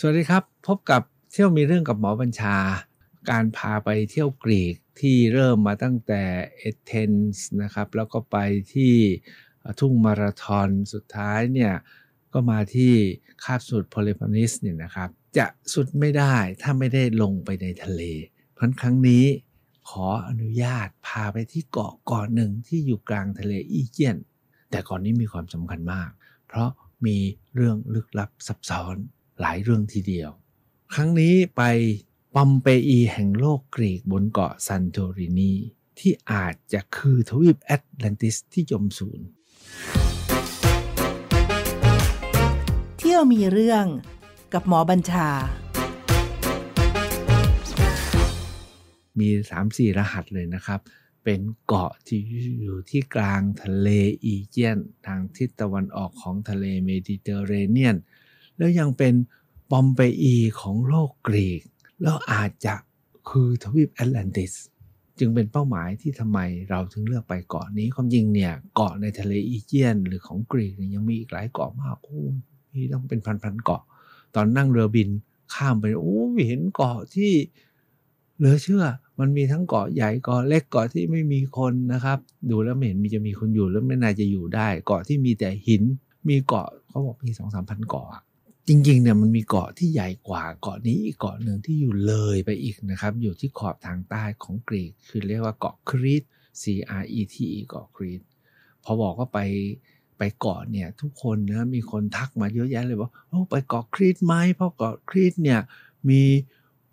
สวัสดีครับ พบกับเที่ยวมีเรื่องกับหมอบัญชา การพาไปเที่ยวกรีกที่เริ่มมาตั้งแต่เอเธนส์นะครับแล้วก็ไปที่ทุ่งมาราทอนสุดท้ายเนี่ยก็มาที่คาบสุดโพลิพานิสเนี่ยนะครับ จะสุดไม่ได้ถ้าไม่ได้ลงไปในทะเลเพราะครั้งนี้ขออนุญาตพาไปที่เกาะเกาะหนึ่งที่อยู่กลางทะเลอีเจียน แต่ก่อนนี้มีความสำคัญมาก เพราะมีเรื่องลึกลับซับซ้อนหลายเรื่องทีเดียว ครั้งนี้ไปปัมเปอีแห่งโลกกรีกบนเกาะซันโตรินีที่อาจจะคือทวีปแอตแลนติสที่จมสูญ เที่ยวมีเรื่องกับหมอบัญชา มี 3-4 รหัสเลยนะครับ เป็นเกาะที่อยู่ที่กลางทะเลอีเจียน ทางทิศตะวันออกของทะเลเมดิเตอร์เรเนียนแล้วยังเป็นปอมเปอีของโลกกรีก แล้วอาจจะคือทวีปแอตแลนติสจึงเป็นเป้าหมายที่ทำไมเราถึงเลือกไปเกาะนนี้ ความจริงเนี่ยเกาะในทะเลอีเจียน หรือของกรีกยยังมีอีกหลายเกาะมาก โอ้ มีต้องเป็นพันๆเกาะ ตอนนั่งเรือบินข้ามไป โอ้เห็นเกาะที่ เหลือเชื่อ มันมีทั้งเกาะใหญ่เกาะเล็กเกาะที่ไม่มีคนนะครับ ดูแล้วไม่เห็นมีจะมีคนอยู่แล้วไม่น่าจะอยู่ได้ เกาะที่มีแต่หินมีเกาะเขาบอกมีสองสามพันเกาะจริงๆเนี่ยมันมีเกาะที่ใหญ่กว่า เกาะนี้อีกเกาะหนึ่งที่อยู่เลยไปอีกนะครับ อยู่ที่ขอบทางใต้ของกรีก คือเรียกว่าเกาะครีต C R E T E เกาะครีตพอบอกว่าไปไปเกาะเนี่ยทุกคนนะมีคนทักมาเยอะแยะเลยว่าโอ้ไปเกาะครีตไหมเพราะเกาะครีตเนี่ยมี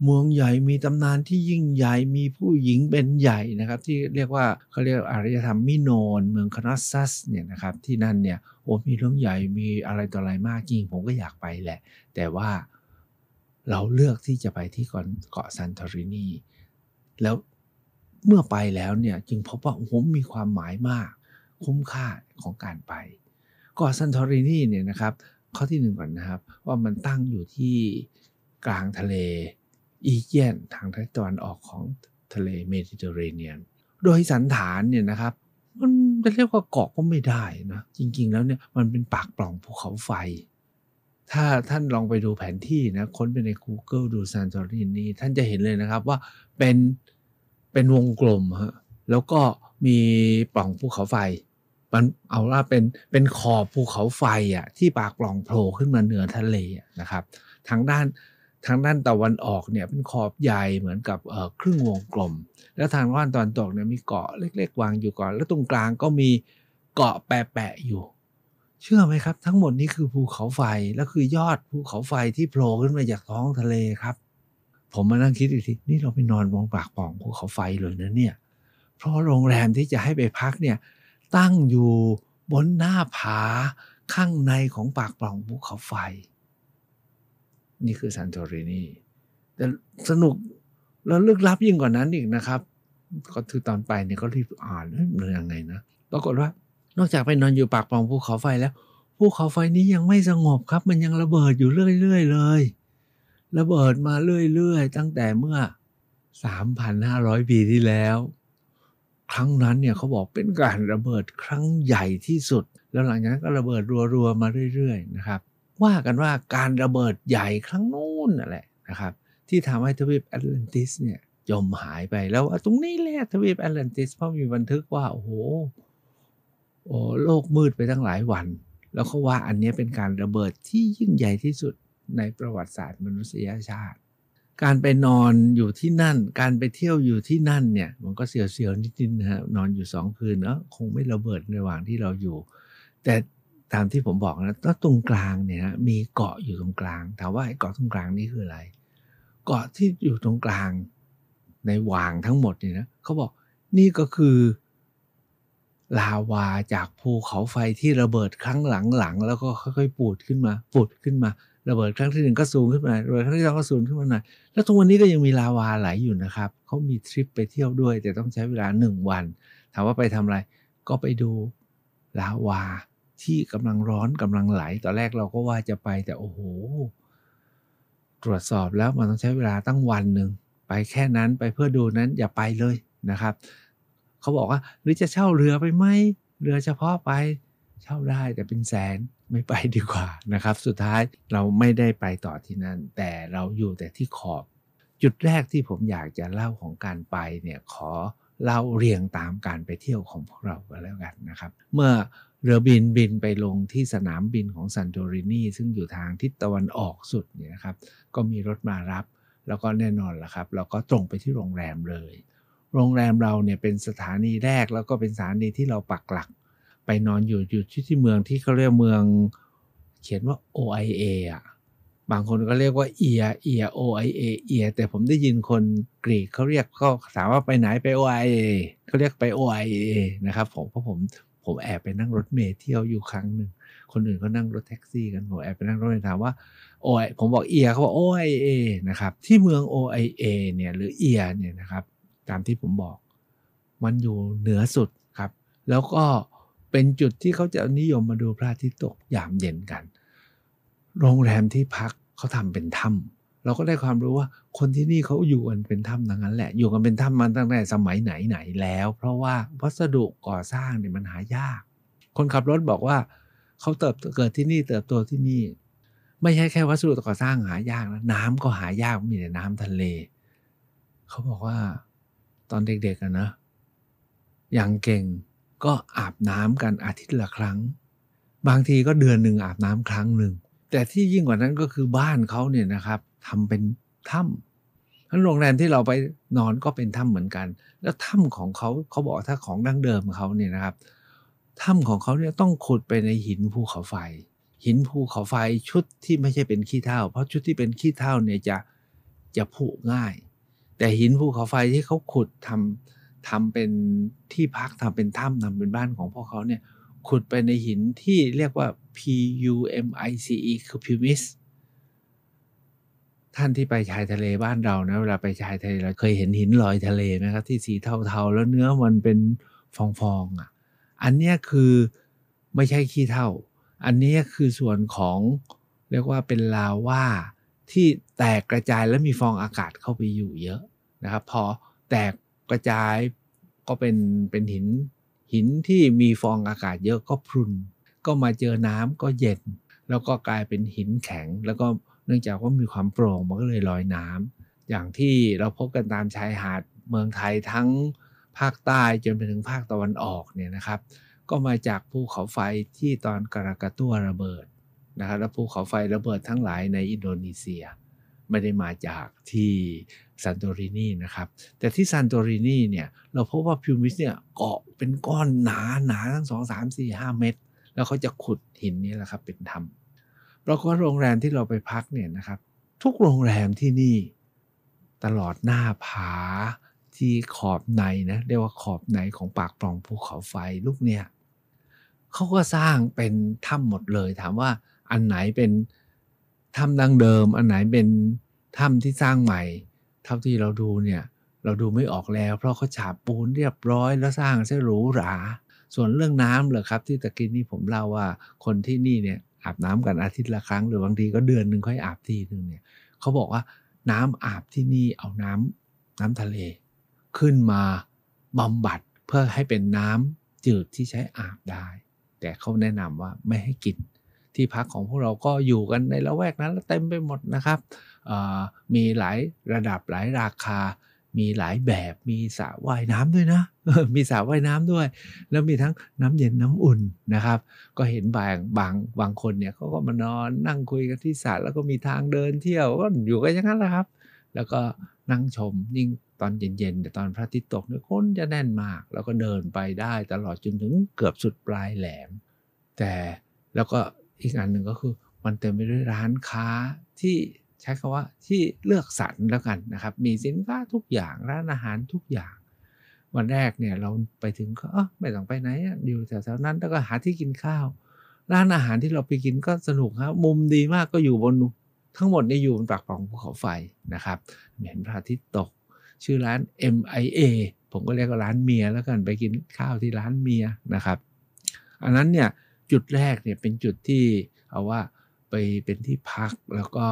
เมืองใหญ่มีตำนานที่ยิ่งใหญ่มีผู้หญิงเป็นใหญ่นะครับที่เรียกว่าเขาเรียกอารยธรรมมิโนนเมืองคอนสซัสเนี่ยนะครับที่นั่นเนี่ยอ้มีเรื่องใหญ่มีอะไรต่ออะไรมากจริง ผมก็อยากไปแหละ แต่ว่าเราเลือกที่จะไปที่เกาะซันทอรินี แล้วเมื่อไปแล้วเนี่ยจึงพบว่าผมมีความหมายมากคุ้มค่าของการไป เกาะซันทอรินีเนี่ยนะครับข้อที่หนึ่งก่อนนะครับว่ามันตั้งอยู่ที่กลางทะเลอีเกียนทางทิศตะวันออกของทะเลเมดิเตอร์เรเนียนโดยสันฐานเนี่ยนะครับมันจะเรียกว่าเกาะก็ไม่ได้นะ จริงๆ แล้ว เนี่ย มันเป็นปากปล่องภูเขาไฟ ถ้าท่านลองไปดูแผนที่นะค้นไปใน Google ดูซานตอรินีท่านจะเห็นเลยนะครับว่าเป็น เป็นวงกลมฮะแล้วก็มีปล่องภูเขาไฟ มันเอาว่าเป็น เป็นขอบภูเขาไฟอ่ะที่ปากปล่องโผล่ขึ้นมาเหนือทะเลนะครับทางด้านทางด้านตะวันออกเนี่ยเป็นขอบใหญ่เหมือนกับครึ่งวงกลม แล้วทางด้านตะวันตกเนี่ยมีเกาะเล็กๆวางอยู่ก่อน แล้วตรงกลางก็มีเกาะแปะๆ อยู่ เชื่อไหมครับ ทั้งหมดนี้คือภูเขาไฟ แล้วคือยอดภูเขาไฟที่โผล่ขึ้นมาจากท้องทะเลครับ ผมมานั่งคิดอีกทีนี่เราไปนอนมองปากป่องภูเขาไฟเลยนะเนี่ย เพราะโรงแรมที่จะให้ไปพักเนี่ยตั้งอยู่บนหน้าผาข้างในของปากป่องภูเขาไฟนี่คือซันโตรินีแต่สนุกแล้วลึกลับยิ่งกว่านั้นอีกนะครับ ก็คือ ตอนไปเนี่ยก็รีบอ่านเื้นยังไงนะปรากฏว่านอกจากไปนอนอยู่ปากปองภูเขาไฟแล้วภูเขาไฟนี้ยังไม่สงบครับ มันยังระเบิดอยู่เรื่อยๆเลย ระเบิดมาเรื่อยๆตั้งแต่เมื่อ 3,500 ปีที่แล้ว ครั้งนั้นเนี่ยเขาบอกเป็นการระเบิดครั้งใหญ่ที่สุด แล้วหลังจากนั้นก็ระเบิดรัวๆมาเรื่อยๆนะครับว่ากันว่าการระเบิดใหญ่ครั้งนู้นนั่นแหละนะครับ ที่ทำให้ทวีปแอตแลนติสเนี่ยจมหายไปแล้วตรงนี้แหละทวีปแอตแลนติสเพราะมีบันทึกว่าโอ้โหโอ้โลกมืดไปตั้งหลายวัน แล้วเขาว่าอันนี้เป็นการระเบิดที่ยิ่งใหญ่ที่สุดในประวัติศาสตร์มนุษยชาติ การไปนอนอยู่ที่นั่น การไปเที่ยวอยู่ที่นั่นเนี่ยมันก็เสียวๆนิดๆนะฮะนอนอยู่สองคืนเนาะคงไม่ระเบิดในระหว่างที่เราอยู่ แต่ตามที่ผมบอกนะแล้วตรงกลางเนี่ยนะมีเกาะอยู่ตรงกลาง ถามว่าเกาะตรงกลางนี่คืออะไร เกาะที่อยู่ตรงกลางในวางทั้งหมดนี่นะ เขาบอกนี่ก็คือ ลาวาจากภูเขาไฟที่ระเบิดครั้งหลังๆแล้วก็ค่อยๆปูดขึ้นมา ปูดขึ้นมาระเบิดครั้งที่หนึ่งก็สูงขึ้นมาระเบิดครั้งที่สองก็สูงขึ้นมาหน่อยแล้วทุกวันนี้ก็ยังมีลาวาไหลอยู่นะครับเขามีทริปไปเที่ยวด้วยแต่ต้องใช้เวลาหนึ่งวัน ถามว่าไปทำอะไร ก็ไปดูลาวาที่กำลังร้อนกำลังไหลตอนแรกเราก็ว่าจะไปแต่โอ้โห ตรวจสอบแล้วมันต้องใช้เวลาตั้งวันหนึ่งไปแค่นั้นไปเพื่อดูนั้นอย่าไปเลยนะครับ เขาบอกว่าหรือจะเช่าเรือไปไหมเรือเฉพาะไป เช่าได้แต่เป็นแสนไม่ไปดีกว่านะครับ สุดท้ายเราไม่ได้ไปต่อที่นั่นแต่เราอยู่แต่ที่ขอบ จุดแรกที่ผมอยากจะเล่าของการไปเนี่ยขอเล่าเรียงตามการไปเที่ยวของพวกเราก็แล้วกันนะครับ เมื่อเรือบินบินไปลงที่สนามบินของซันโตรินี ซึ่งอยู่ทางทิศตะวันออกสุดเนี่ยนะครับก็มีรถมารับ แล้วก็แน่นอนละครับเราก็ตรงไปที่โรงแรมเลย โรงแรมเราเนี่ยเป็นสถานีแรกแล้วก็เป็นสถานีที่เราปักหลัก ไปนอนอยู่อยู่ที่ที่เมืองที่เขาเรียกเมืองเขียนว่า OIA อ่ะบางคนก็เรียกว่าเอียเอียโอไอเอียแต่ผมได้ยินคนกรีกเขาเรียกก็ถามว่าไปไหนไป OIA เขาเรียกไป OIA นะครับผมเพราะผมผมแอบไปนั่งรถเมล์เที่ยวอยู่ครั้งหนึ่ง คนอื่นก็นั่งรถแท็กซี่กันผมแอบไปนั่งรถเมล์ถามว่าโอ้ยผมบอกเอียเขาบอกโอไอเอนะครับ ที่เมืองโอไอเนี่ยหรือเอียเนี่ยนะครับตามที่ผมบอกมันอยู่เหนือสุดครับ แล้วก็เป็นจุดที่เขาจะนิยมมาดูพระอาทิตย์ตกยามเย็นกัน โรงแรมที่พักเขาทำเป็นถ้ำเราก็ได้ความรู้ว่าคนที่นี่เขาอยู่กันเป็นถ้ำดังนั้นแหละ อยู่กันเป็นถ้ำมาตั้งแต่สมัยไหนไหนแล้ว เพราะว่า วัสดุก่อสร้างเนี่ยมันหายาก คนขับรถบอกว่า เขาเติบเกิดที่นี่เติบโตที่นี่ ไม่ใช่แค่วัสดุก่อสร้างหายากนะ น้ำก็หายาก มีแต่น้ำทะเล เขาบอกว่าตอนเด็กๆนะอย่างเก่งก็อาบน้ำกันอาทิตย์ละครั้ง บางทีก็เดือนหนึ่งอาบน้ำครั้งหนึ่ง แต่ที่ยิ่งกว่านั้นก็คือบ้านเขาเนี่ยนะครับทำเป็นถ้ำทั้นโรงแรมที่เราไปนอนก็เป็นถ้ำเหมือนกัน แล้วถ้ำของเขาเขาบอกถ้าของดั้งเดิมเขาเนี่ยนะครับ ถ้ำของเขาเนี่ยต้องขุดไปในหินภูเขาไฟ หินภูเขาไฟชุดที่ไม่ใช่เป็นขี้เถ้า เพราะชุดที่เป็นขี้เถ้าเนี่ยจะจะผุง่าย แต่หินภูเขาไฟที่เขาขุดทำทำเป็นที่พัก ทำเป็นถ้ำทาเป็นบ้านของพวกเขาเนี่ยขุดไปในหินที่เรียกว่า P U M I C E คือ pumice ท่านที่ไปชายทะเลบ้านเรานะเวลาไปชายทะเลเราเคยเห็นหินลอยทะเลไหมครับ ที่สีเทาๆ แล้วเนื้อมันเป็นฟองๆอ่ะอันเนี้ยคือไม่ใช่ขี้เท่า อันนี้คือส่วนของเรียกว่าเป็นลาว่าที่แตกกระจายและมีฟองอากาศเข้าไปอยู่เยอะนะครับพอแตกกระจายก็เป็นเป็นหินหินที่มีฟองอากาศเยอะก็พรุน ก็มาเจอน้ำก็เย็นแล้วก็กลายเป็นหินแข็งแล้วก็เนื่องจากว่ามีความโปร่งมันก็เลยลอยน้ำ อย่างที่เราพบกันตามชายหาดเมืองไทยทั้งภาคใต้จนไปถึงภาคตะวันออกเนี่ยนะครับ ก็มาจากภูเขาไฟที่ตอนกรากาตัวระเบิดนะครับและภูเขาไฟระเบิดทั้งหลายในอินโดนีเซีย ไม่ได้มาจากที่ซันโตรินีนะครับ แต่ที่ซันโตรินีเนี่ยเราพบว่าพิวมิสเนี่ยเกาะเป็นก้อนหนาหนาทั้งสองสามสี่ห้าเมตร แล้วเขาจะขุดหินนี้แหละครับเป็นทำเราก็โรงแรมที่เราไปพักเนี่ยนะครับ ทุกโรงแรมที่นี่ ตลอดหน้าผาที่ขอบในนะเรียกว่าขอบในของปากปล่องภูเขาไฟลูกเนี่ยเขาก็สร้างเป็นถ้ำหมดเลย ถามว่าอันไหนเป็นถ้ำดังเดิม อันไหนเป็นถ้ำที่สร้างใหม่ เท่าที่เราดูเนี่ย เราดูไม่ออกแล้ว เพราะเขาฉาบปูนเรียบร้อย แล้วสร้างสช้หรูหราส่วนเรื่องน้ำเหรอครับ ที่ตะกี้นี้ผมเล่าว่าคนที่นี่เนี่ยอาบน้ำกันอาทิตย์ละครั้งหรือบางทีก็เดือนหนึ่งค่อยอาบทีหนึ่งเนี่ยเขาบอกว่าน้ำอาบที่นี่เอาน้ำน้ำทะเลขึ้นมาบำบัด เพื่อให้เป็นน้ำจืดที่ใช้อาบได้ แต่เขาแนะนำว่าไม่ให้กินที่พักของพวกเราก็อยู่กันในละแวกนั้นเต็มไปหมดนะครับ มีหลายระดับหลายราคามีหลายแบบมีสระว่ายน้ำด้วยนะ มีสระว่ายน้ำด้วย แล้วมีทั้งน้ำเย็นน้ำอุ่นนะครับ ก็เห็นบาง บางบางคนเนี่ยเขาก็มานอนนั่งคุยกันที่สระแล้วก็มีทางเดินเที่ยวก็อยู่กันอย่างนั้นแหละครับ แล้วก็นั่งชมยิ่งตอนเย็นๆแต่ตอนพระอาทิตย์ตกเนี่ยคนจะแน่นมาก แล้วก็เดินไปได้ตลอดจนถึงเกือบสุดปลายแหลม แต่แล้วก็อีกอันหนึ่งก็คือ มันเต็มไปด้วยร้านค้าที่ใช้คาว่าที่เลือกสรรแล้วกันนะครับ มีสินค้าทุกอย่างร้านอาหารทุกอย่าง วันแรกเนี่ยเราไปถึงก็ไม่ต้องไปไหนอยู่แถวๆนั้นแล้วก็หาที่กินข้าว ร้านอาหารที่เราไปกินก็สนุกครับมุมดีมากก็อยู่บนทั้งหมดนี่อยู่บนปากป่องภูเขาไฟนะครับเห็นพระอาทิตย์ตก ชื่อร้าน MIA ผมก็เรียกว่าร้านเมีย แล้วกันไปกินข้าวที่ร้านเมียนะครับ อันนั้นเนี่ยจุดแรกเนี่ยเป็นจุดที่เอาว่าไปเป็นที่พักแล้วก็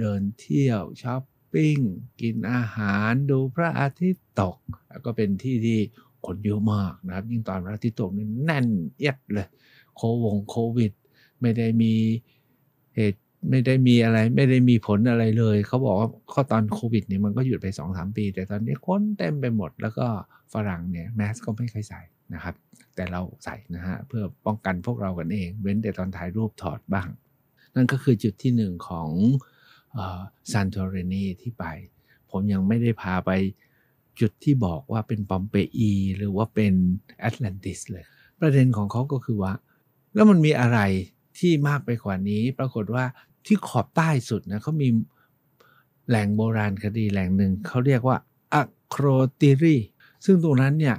เดินเที่ยวช้อปปิ้งกินอาหารดูพระอาทิตย์ตกแล้วก็เป็นที่ที่คนเยอะมากนะครับ ยิ่งตอนพระอาทิตย์ตกนี่แน่นเอียดเลยโควงโควิดไม่ได้มีเหตุไม่ได้มีอะไรไม่ได้มีผลอะไรเลย เขาบอกว่าข้อตอนโควิดเนี่ยมันก็หยุดไป2อสปี แต่ตอนนี้คนเต็มไปหมด แล้วก็ฝรั่งเนี่ยแมสก็ไม่เคยใส่นะครับ แต่เราใส่นะฮะเพื่อป้องกันพวกเรากันเองเว้นแต่ตอนถ่ายรูปถอดบ้าง นั่นก็คือจุดที่หนึ่งของซันโทเรนีที่ไป ผมยังไม่ได้พาไปจุดที่บอกว่าเป็นปอมเปอี หรือว่าเป็น แอตแลนติส เลย ประเด็นของเขาก็คือว่า แล้วมันมีอะไรที่มากไปกว่านี้ ปรากฏว่าที่ขอบใต้สุด นะเขา มีแหล่งโบราณคดีแหล่งหนึ่ง เขาเรียกว่าอะโครติรีซึ่งตรงนั้นเนี่ย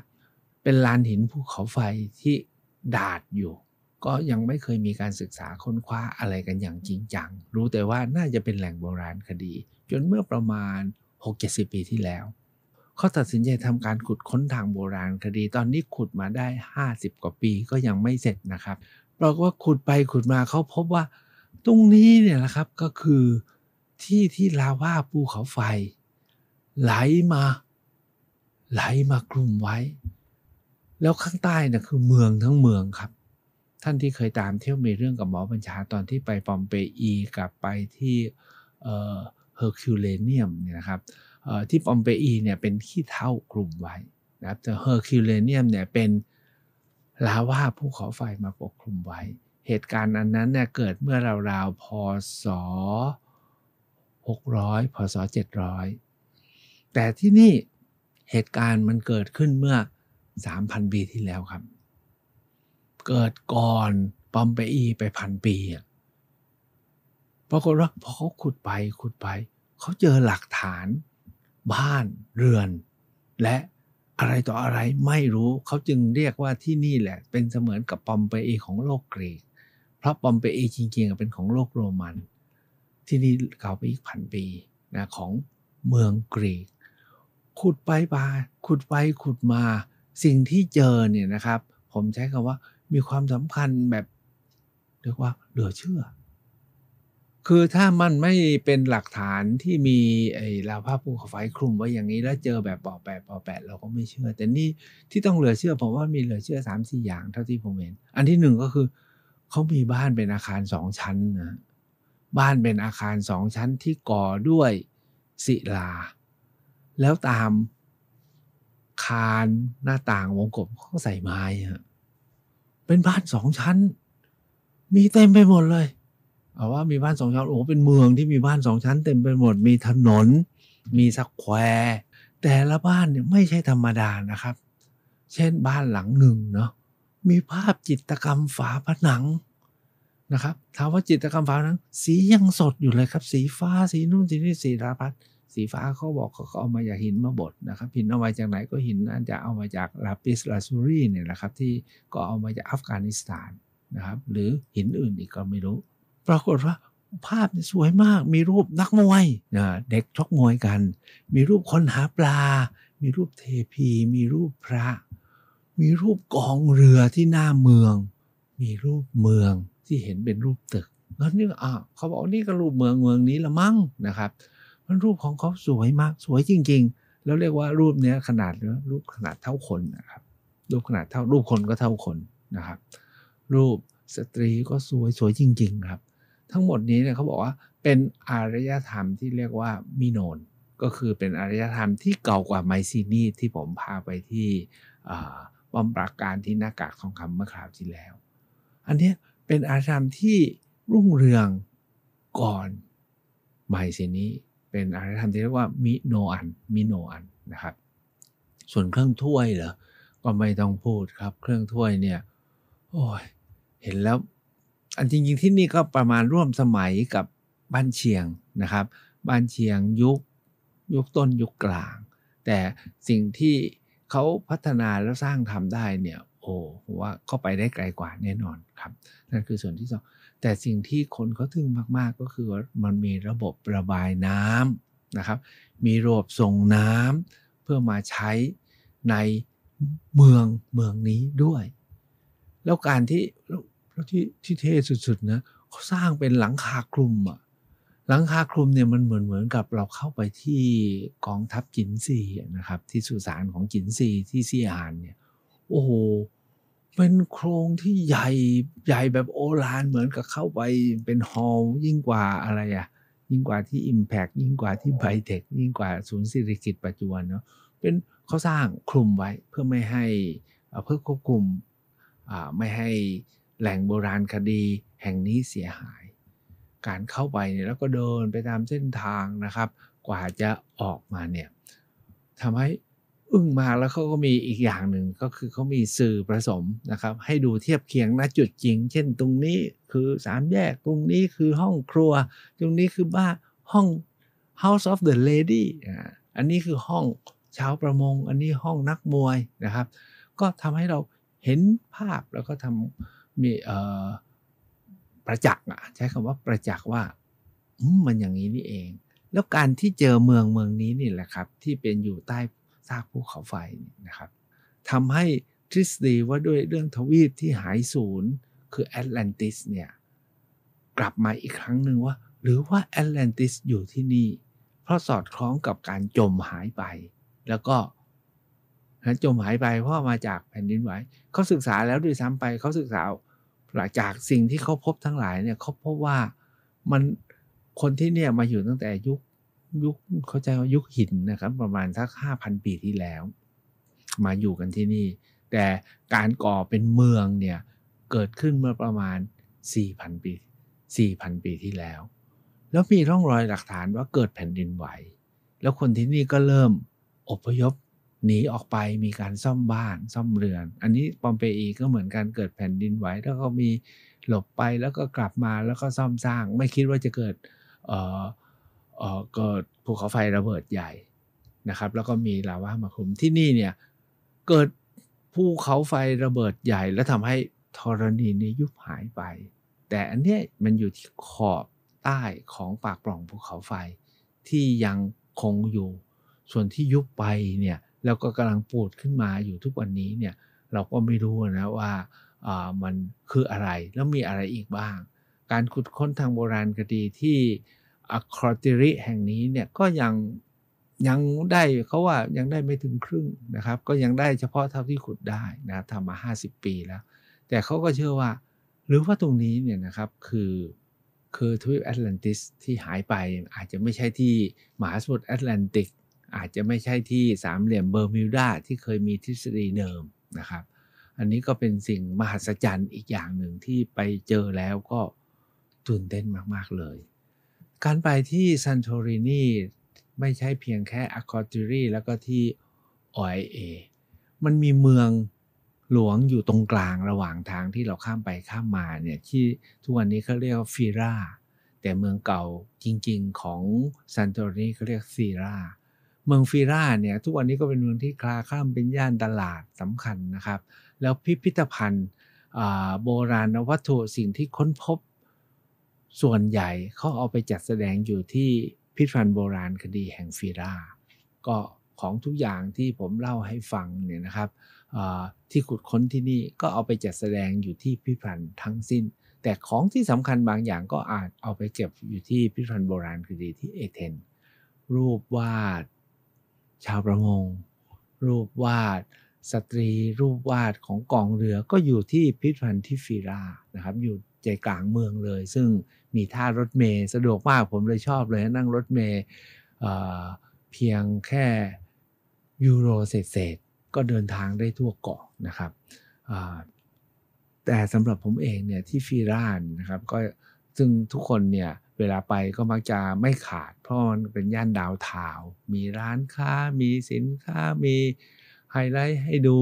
เป็นลานหินภูเขาไฟที่ดาดอยู่ก็ยังไม่เคยมีการศึกษาค้นคว้าอะไรกันอย่างจริงจัง รู้แต่ว่าน่าจะเป็นแหล่งโบราณคดี จนเมื่อประมาณ 6-70 ปีที่แล้ว เขาตัดสินใจทำการขุดค้นทางโบราณคดี ตอนนี้ขุดมาได้ 50 กว่าปีก็ยังไม่เสร็จนะครับปรากว่าขุดไปขุดมาเขาพบว่า ตรงนี้เนี่ยนะครับก็คือที่ที่ลาว่าภูเขาไฟ ไหลมา ไหลมากลุ่มไว้ แล้วข้างใต้นะ่ะคือเมืองทั้งเมืองครับท่านที่เคยตามเที่ยวมีเรื่องกับหมอบัญชาตอนที่ไปปอมเปอีกับไปที่เฮอร์คิวเลเนียมเนี่ยนะครับที่ปอมเปอีเนี่ยเป็นขี้เท่ากลุ่มไว้นะครับแต่เฮอร์คิวเลเนียมเนี่ยเป็นลาว่าภูเขาไฟมาปกคลุมไว้ เหตุการณ์อันนั้นเนี่ยเกิดเมื่อราวๆพศ600พศ700 แต่ที่นี่เหตุการณ์มันเกิดขึ้นเมื่อ 3,000ปีที่แล้วครับเกิดก่อนปอมเปอีไปพันปีอ่ะปรากฏว่าพอเขาขุดไปขุดไป เขาเจอหลักฐาน บ้านเรือน และอะไรต่ออะไรไม่รู้เขาจึงเรียกว่าที่นี่แหละเป็นเสมือนกับปอมเปอีของโลกกรีก เพราะปอมเปอีจริงๆเป็นของโลกโรมันที่นี่เก่าไปอีกพันปีนะของเมืองกรีก ขุดไปไปขุดไปขุดมาสิ่งที่เจอเนี่ยนะครับ ผมใช้คำว่ามีความสำคัญแบบเรียกว่าเหลือเชื่อ คือถ้ามันไม่เป็นหลักฐานที่มีไอ้ลาวภาพภูเขาไฟคลุมไว้อย่างนี้แล้วเจอแบบปอแปะปอแปะเราก็ไม่เชื่อ แต่นี่ที่ต้องเหลือเชื่อเพราะว่ามีเหลือเชื่อสามสี่อย่าง เท่าที่ผมเห็น อันที่หนึ่งก็คือเขามีบ้านเป็นอาคารสองชั้นนะ บ้านเป็นอาคารสองชั้นที่ก่อด้วยศิลา แล้วตามคานหน้าต่างวงกบเขาใส่ไม้ฮะเป็นบ้านสองชั้น มีเต็มไปหมดเลย เอาว่ามีบ้านสองชั้น โอ้เป็นเมืองที่มีบ้านสองชั้นเต็มไปหมด มีถนนมีสแควร์แต่ละบ้านเนี่ยไม่ใช่ธรรมดานะครับ เช่นบ้านหลังหนึ่งเนาะมีภาพจิตรกรรมฝาผนังนะครับถามว่าจิตรกรรมฝาผนังสียังสดอยู่เลยครับ สีฟ้าสีนุ่นสีนี่สีราพัดสีฟ้าเขาบอกเขาเอามาจากหินมาบดนะครับหินเอามาจากไหนก็หินนั่นจะเอามาจากลาปิสลาซูรีเนี่ยแหละครับ ที่ก็เอามาจากอัฟกานิสถานนะครับ หรือหินอื่นอีกก็ไม่รู้ปรากฏว่าภาพสวยมาก มีรูปนักมวยนะเด็กชกมวยกัน มีรูปคนหาปลา มีรูปเทพี มีรูปพระ มีรูปกองเรือที่หน้าเมือง มีรูปเมืองที่เห็นเป็นรูปตึกแล้วนี่อ่ะเขาบอกนี่ก็รูปเมืองเมืองนี้ละมั้งนะครับรูปของเขาสวยมาก สวยจริงๆ แล้วเรียกว่ารูปเนี้ยขนาดเนื้อรูปขนาดเท่าคนนะครับ รูปขนาดเท่ารูปคนก็เท่าคนนะครับรูปสตรีก็สวยสวยจริง ๆครับ ทั้งหมดนี้เนี่ยเขาบอกว่าเป็นอารยธรรมที่เรียกว่ามิโนน ก็คือเป็นอารยธรรมที่เก่ากว่าไมซีนีที่ผมพาไปที่บอมปราการที่หน้ากากทองคำเมื่อคราวที่แล้ว อันนี้เป็นอารยธรรมที่รุ่งเรืองก่อนไมซีนีเป็นอารยธรรมที่เรียกว่ามิโนอันมิโนอันนะครับ ส่วนเครื่องถ้วยเหรอก็ไม่ต้องพูดครับ เครื่องถ้วยเนี่ยโอ้ยเห็นแล้ว อันจริงๆ ที่นี่ก็ประมาณร่วมสมัยกับบ้านเชียงนะครับ บ้านเชียงยุคยุคต้นยุคกลาง แต่สิ่งที่เขาพัฒนาแล้วสร้างทำได้เนี่ยโอ้ผมว่าก็ไปได้ไกลกว่าแน่นอนครับนั่นคือส่วนที่สองแต่สิ่งที่คนเขาทึ่งมาก ๆก็คือมันมีระบบระบายน้ำนะครับ มีระบบส่งน้ำเพื่อมาใช้ในเมืองเมืองนี้ด้วย แล้วการที่แล้วที่ที่เท่สุดๆนะเขาสร้างเป็นหลังคาคลุมอะหลังคาคลุมเนี่ยมันเหมือนเหมือนกับเราเข้าไปที่กองทัพจินซีนะครับ ที่สุสานของจินซีที่ซีอานเนี่ยโอ้โหเป็นโครงที่ใหญ่ใหญ่แบบโอลานเหมือนกับเข้าไปเป็นฮอลยิ่งกว่าอะไรอะ่ะ ยิ่งกว่าที่ Impact ยิ่งกว่าที่ไบเทคยิ่งกว่าศูนย์สิริกิจปัจจุบันเนาะเป็นเขาสร้างคลุมไว้ เพื่อไม่ให้เพื่อควบคุมไม่ให้แหล่งโบราณคดีแห่งนี้เสียหาย การเข้าไปเนี่ย แล้วก็เดินไปตามเส้นทางนะครับ กว่าจะออกมาเนี่ยทำใหอึ้งมาแล้วเขาก็มีอีกอย่างหนึ่งก็คือเขามีสื่อผสมนะครับ ให้ดูเทียบเคียงณจุดจริง เช่นตรงนี้คือสามแยกตรงนี้คือห้องครัว ตรงนี้คือบ้านห้อง House of the Lady อันนี้คือห้องชาวประมง อันนี้ห้องนักมวยนะครับ ก็ทำให้เราเห็นภาพแล้วก็ทำมีประจักษ์ใช้คำว่าประจักษ์ว่ามันอย่างนี้นี่เอง แล้วการที่เจอเมืองเมืองนี้นี่แหละครับ ที่เป็นอยู่ใต้ซากภูเขาไฟนะครับทำให้ทฤษฎีว่าด้วยเรื่องทวีปที่หายสูญคือแอตแลนติสเนี่ยกลับมาอีกครั้งหนึ่งว่าหรือว่าแอตแลนติสอยู่ที่นี่เพราะสอดคล้องกับการจมหายไป แล้วก็จมหายไปเพราะมาจากแผ่นดินไหวเขาศึกษาแล้วด้วยซ้ำไปเขาศึกษาหลังจากสิ่งที่เขาพบทั้งหลายเนี่ยเขาพบว่ามันคนที่เนี่ยมาอยู่ตั้งแต่ยุคยุคเข้าใจว่ายุคหินนะครับประมาณสักห้าพันปีที่แล้ว มาอยู่กันที่นี่ แต่การก่อเป็นเมืองเนี่ยเกิดขึ้นเมื่อประมาณสี่พันปีสี่พันปีที่แล้ว แล้วมีร่องรอยหลักฐานว่าเกิดแผ่นดินไหว แล้วคนที่นี่ก็เริ่มอพยพหนีออกไปมีการซ่อมบ้านซ่อมเรือน อันนี้ปอมเปอีก็เหมือนการเกิดแผ่นดินไหวแล้วก็มีหลบไปแล้วก็กลับมาแล้วก็ซ่อมสร้างไม่คิดว่าจะเกิดเออเกิดภูเขาไฟระเบิดใหญ่นะครับ แล้วก็มีลาวามาคลุมที่นี่เนี่ยเกิดภูเขาไฟระเบิดใหญ่ และทำให้ธรณีนี้ยุบหายไป แต่อันเนี้ยมันอยู่ที่ขอบใต้ของปากปล่องภูเขาไฟ ที่ยังคงอยู่ ส่วนที่ยุบไปเนี่ยแล้วก็กำลังปูดขึ้นมาอยู่ทุกวันนี้เนี่ยเราก็ไม่รู้นะว่ามันคืออะไรแล้วมีอะไรอีกบ้าง การขุดค้นทางโบราณคดีที่อะคอติริแห่งนี้เนี่ยก็ยังยังได้เขาว่ายังได้ไม่ถึงครึ่งนะครับก็ยังได้เฉพาะเท่าที่ขุดได้นะทำมา 50 ปีแล้ว แต่เขาก็เชื่อว่าหรือว่าตรงนี้เนี่ยนะครับคือคือทวีปแอตแลนติสที่หายไปอาจจะไม่ใช่ที่มหาสมุทรแอตแลนติกอาจจะไม่ใช่ที่สามเหลี่ยมเบอร์มิวดาที่เคยมีทฤษฎีเดิมนะครับอันนี้ก็เป็นสิ่งมหัศจรรย์อีกอย่างหนึ่งที่ไปเจอแล้วก็ตื่นเต้นมาก ๆเลยการไปที่ซันโทรินีไม่ใช่เพียงแค่อะคอติรีแล้วก็ที่ออยเอมันมีเมืองหลวงอยู่ตรงกลางระหว่างทางที่เราข้ามไปข้ามมาเนี่ยที่ทุกวันนี้เขาเรียกว่าฟีราแต่เมืองเก่าจริงๆของซันโตรินีเขาเรียกซีราเมืองฟีราเนี่ยทุกวันนี้ก็เป็นเมืองที่คลาข้ามเป็นย่านตลาดสำคัญนะครับแล้วพิพิธภัณฑ์โบราณวัตถุสิ่งที่ค้นพบส่วนใหญ่เขาเอาไปจัดแสดงอยู่ที่พิพิธภัณฑ์โบราณคดีแห่งฟีราก็ของทุกอย่างที่ผมเล่าให้ฟังเนี่ยนะครับที่ขุดค้นที่นี่ก็เอาไปจัดแสดงอยู่ที่พิพิธภัณฑ์ทั้งสิ้น แต่ของที่สำคัญบางอย่างก็อาจเอาไปเก็บอยู่ที่พิพิธภัณฑ์โบราณคดีที่เอเธนรูปวาดชาวประมงรูปวาดสตรีรูปวาดของกองเรือก็อยู่ที่พิพิธภัณฑ์ที่ฟีรานะครับอยู่ใจกลางเมืองเลยซึ่งมีท่ารถเมย์สะดวกมาก ผมเลยชอบเลยนั่งรถเมย์เพียงแค่ยูโรเศษษก็เดินทางได้ทั่วเกาะนะครับแต่สำหรับผมเองเนี่ยที่ฟิรานนะครับก็ซึ่งทุกคนเนี่ย เวลาไปก็มักจะไม่ขาดเพราะมันเป็นย่านดาวทาว มีร้านค้ามีสินค้ามีไฮไลท์ให้ดู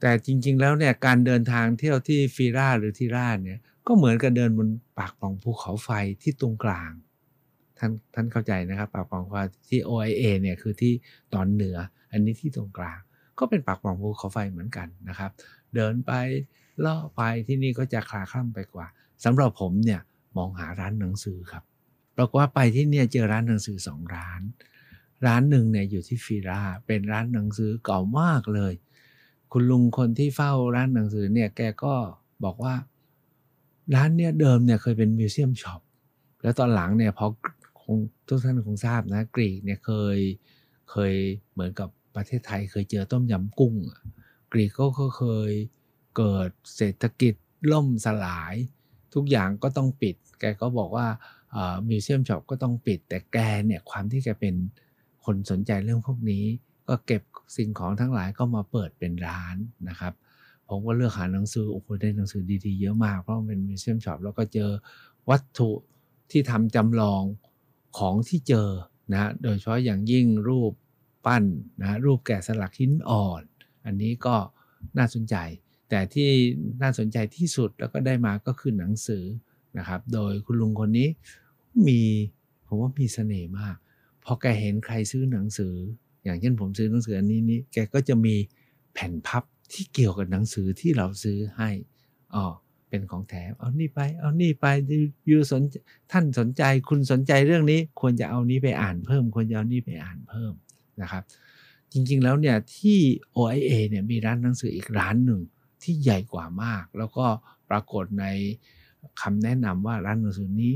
แต่จริงๆ แล้วเนี่ยการเดินทางเที่ยวที่ฟีราหรือทีราเนี่ยก็เหมือนกับเดินบนปากของภูเขาไฟที่ตรงกลาง ท่านท่านเข้าใจนะครับปากของที่ OIA เนี่ยคือที่ตอนเหนืออันนี้ที่ตรงกลาง ก็เป็นปากของภูเขาไฟเหมือนกันนะครับ เดินไปล่อไปที่นี่ก็จะคลาคล่ำไปกว่า สำหรับผมเนี่ยมองหาร้านหนังสือครับปรากฏว่าไปที่เนี่ยเจอร้านหนังสือสองร้าน ร้านหนึ่งเนี่ยอยู่ที่ฟีราเป็นร้านหนังสือเก่ามากเลยคุณลุงคนที่เฝ้าร้านหนังสือเนี่ย แกก็บอกว่า ร้านเนี่ยเดิมเนี่ยเคยเป็นมิวเซียมช็อป แล้วตอนหลังเนี่ยพอคงทุกท่านคงทราบนะ กรีกเนี่ยเคยเคยเหมือนกับประเทศไทยเคยเจอต้มยำกุ้ง กรีกก็เคยเกิดเศรษฐกิจล่มสลาย ทุกอย่างก็ต้องปิด แกก็บอกว่ามิวเซียมช็อปก็ต้องปิด แต่แกเนี่ยความที่แกเป็นคนสนใจเรื่องพวกนี้ก็เก็บสิ่งของทั้งหลายก็มาเปิดเป็นร้านนะครับ ผมก็เลือกหาหนังสือโอ้โหได้หนังสือดีๆ เยอะมาก เพราะมันเป็นมิวเซียมช็อป แล้วก็เจอวัตถุที่ทำจำลองของที่เจอนะ โดยเฉพาะอย่างยิ่งรูปปั้นนะ รูปแกะสลักหินอ่อน อันนี้ก็น่าสนใจ แต่ที่น่าสนใจที่สุดแล้วก็ได้มาก็คือหนังสือนะครับ โดยคุณลุงคนนี้มีผมว่ามีสเสน่ห์มาก พอแกเห็นใครซื้อหนังสืออย่างเช่นผมซื้อหนังสืออันนี้นี้แกก็จะมีแผ่นพับที่เกี่ยวกับหนังสือที่เราซื้อให้อ๋อเป็นของแถมเอานี่ไปเอานี่ไปยูสน ท่านสนใจ คุณสนใจเรื่องนี้ควรจะเอานี้ไปอ่านเพิ่ม ควรจะเอานี้ไปอ่านเพิ่มนะครับ จริงๆแล้วเนี่ยที่ OIA เนี่ยมีร้านหนังสืออีกร้านหนึ่งที่ใหญ่กว่ามาก แล้วก็ปรากฏในคำแนะนำว่าร้านหนังสือนี้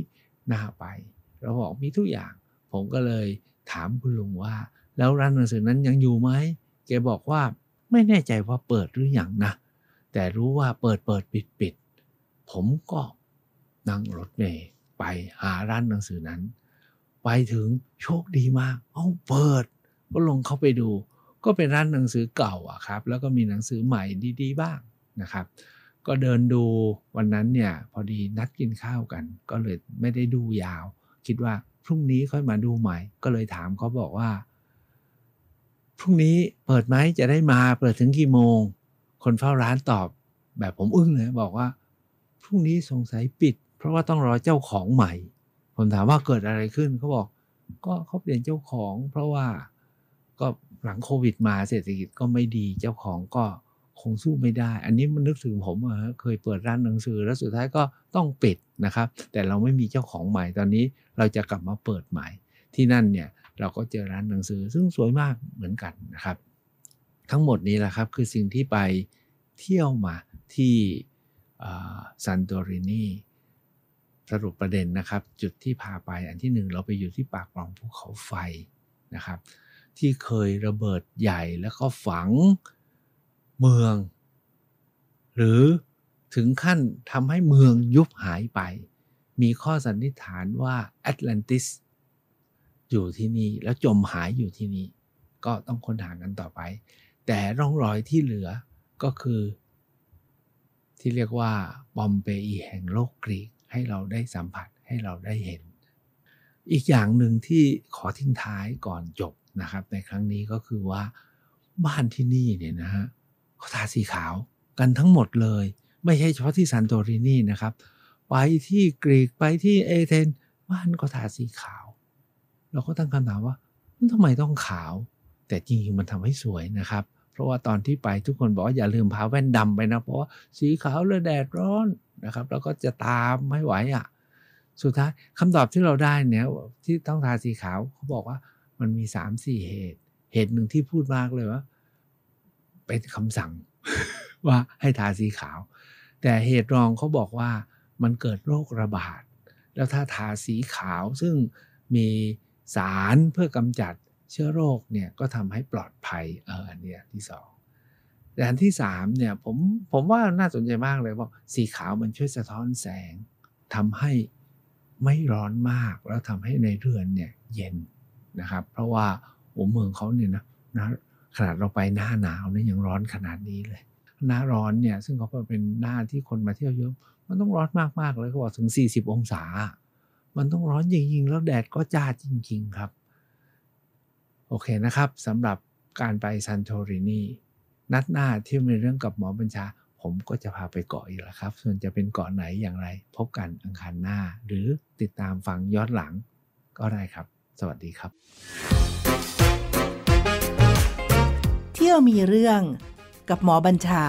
น่าไป เราบอกมีทุกอย่าง ผมก็เลยถามคุณลุงว่าแล้วร้านหนังสือนั้นยังอยู่ไหมแกบอกว่าไม่แน่ใจว่าเปิดหรืออยังนะ แต่รู้ว่าเปิดเปิดปิดปิด ผมก็นั่งรถเมย์ไปหาร้านหนังสือนั้น ไปถึงโชคดีมาก เอาเปิด ก็ลงเข้าไปดู ก็เป็นร้านหนังสือเก่าอะครับ แล้วก็มีหนังสือใหม่ดีๆ บ้างนะครับ ก็เดินดูวันนั้นเนี่ย พอดีนัดกินข้าวกัน ก็เลยไม่ได้ดูยาว คิดว่าพรุ่งนี้ค่อยมาดูใหม่ ก็เลยถามเขาบอกว่าพรุ่งนี้เปิดไหมจะได้มาเปิดถึงกี่โมง คนเฝ้าร้านตอบแบบผมอึ้งเลยบอกว่าพรุ่งนี้สงสัยปิด เพราะว่าต้องรอเจ้าของใหม่ ผมถามว่าเกิดอะไรขึ้นเขาบอกก็เขาเปลี่ยนเจ้าของ เพราะว่าก็หลังโควิดมาเศรษฐกิจก็ไม่ดีเจ้าของก็คงสู้ไม่ได้ อันนี้มันนึกถึงผมเคยเปิดร้านหนังสือแล้วสุดท้ายก็ต้องปิดนะครับ แต่เราไม่มีเจ้าของใหม่ตอนนี้เราจะกลับมาเปิดใหม่ที่นั่นเนี่ยเราก็เจอร้านหนังสือซึ่งสวยมากเหมือนกันนะครับ ทั้งหมดนี้แหละครับคือสิ่งที่ไปเที่ยวมาที่ซันโตรินีสรุปประเด็นนะครับ จุดที่พาไปอันที่หนึ่งเราไปอยู่ที่ปากปล่องภูเขาไฟนะครับ ที่เคยระเบิดใหญ่แล้วก็ฝังเมือง หรือถึงขั้นทำให้เมืองยุบหายไป มีข้อสันนิษฐานว่าแอตแลนติสอยู่ที่นี่แล้วจมหายอยู่ที่นี่ ก็ต้องค้นหากันต่อไป แต่ร่องรอยที่เหลือก็คือ ที่เรียกว่าบอมเปอีแห่งโลกกรีกให้เราได้สัมผัสให้เราได้เห็น อีกอย่างหนึ่งที่ขอทิ้งท้ายก่อนจบนะครับในครั้งนี้ก็คือว่า บ้านที่นี่เนี่ยนะฮะเขาทาสีขาวกันทั้งหมดเลย ไม่ใช่เฉพาะที่ซันโตรินีนะครับไปที่กรีกไปที่เอเธนบ้านก็ทาสีขาวเราก็ตั้งคำถามว่ามันทำไมต้องขาว แต่จริงๆมันทำให้สวยนะครับ เพราะว่าตอนที่ไปทุกคนบอกอย่าลืมพาแว่นดำไปนะ เพราะว่า สีขาว เลยแดดร้อนนะครับแล้วก็จะตามไม่ไหวอะ่ะสุดท้ายคำตอบที่เราได้เนี่ยที่ต้องทาสีขาวเขาบอกว่ามันมีสามสี่เหตุ เหตุหนึ่งที่พูดมากเลยว่าเป็นคำสั่งว่าให้ทาสีขาว แต่เหตุรองเขาบอกว่ามันเกิดโรคระบาดแล้วถ้าทาสีขาวซึ่งมีสารเพื่อกำจัดเชื้อโรคเนี่ยก็ทำให้ปลอดภัยเอออันนี้ที่สองแต่อันที่สามเนี่ยผมผมว่าน่าสนใจมากเลยว่าสีขาวมันช่วยสะท้อนแสงทำให้ไม่ร้อนมาก แล้วทำให้ในเรือนเนี่ยเย็นนะครับ เพราะว่าหัวเมืองเขาเนี่ยนะนะขนาดเราไปหน้าหนาวเนี่ยยังร้อนขนาดนี้เลยหน้าร้อนเนี่ยซึ่งเขาเป็นหน้าที่คนมาเที่ยวเยอะ มันต้องร้อนมากๆเลยเขาบอกถึง40องศามันต้องร้อนจริงๆ แล้วแดดก็จ้าจริงๆ ครับ โอเคนะครับสำหรับการไปซันโทรินีนัดหน้าที่มีเรื่องกับหมอบัญชา ผมก็จะพาไปเกาะอีกแล้วครับ ส่วนจะเป็นเกาะไหนอย่างไร พบกันอังคารหน้า หรือติดตามฟังย้อนหลังก็ได้ครับ สวัสดีครับ เที่ยวมีเรื่องกับหมอบัญชา